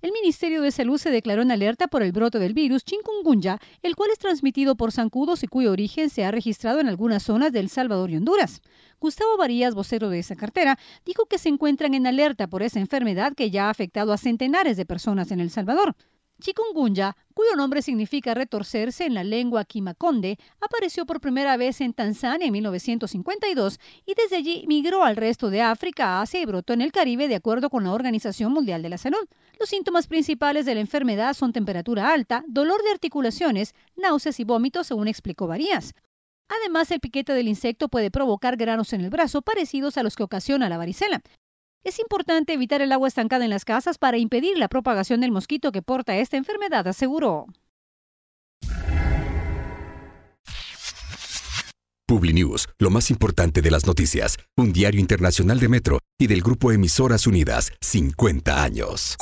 El Ministerio de Salud se declaró en alerta por el brote del virus chikungunya, el cual es transmitido por zancudos y cuyo origen se ha registrado en algunas zonas del Salvador y Honduras. Gustavo Varías, vocero de esa cartera, dijo que se encuentran en alerta por esa enfermedad que ya ha afectado a centenares de personas en El Salvador. Chikungunya, cuyo nombre significa retorcerse en la lengua quimaconde, apareció por primera vez en Tanzania en 1952 y desde allí migró al resto de África, Asia y brotó en el Caribe de acuerdo con la Organización Mundial de la Salud. Los síntomas principales de la enfermedad son temperatura alta, dolor de articulaciones, náuseas y vómitos, según explicó Varías. Además, el piquete del insecto puede provocar granos en el brazo parecidos a los que ocasiona la varicela. Es importante evitar el agua estancada en las casas para impedir la propagación del mosquito que porta esta enfermedad, aseguró. PubliNews, lo más importante de las noticias, un diario internacional de Metro y del grupo Emisoras Unidas, 50 años.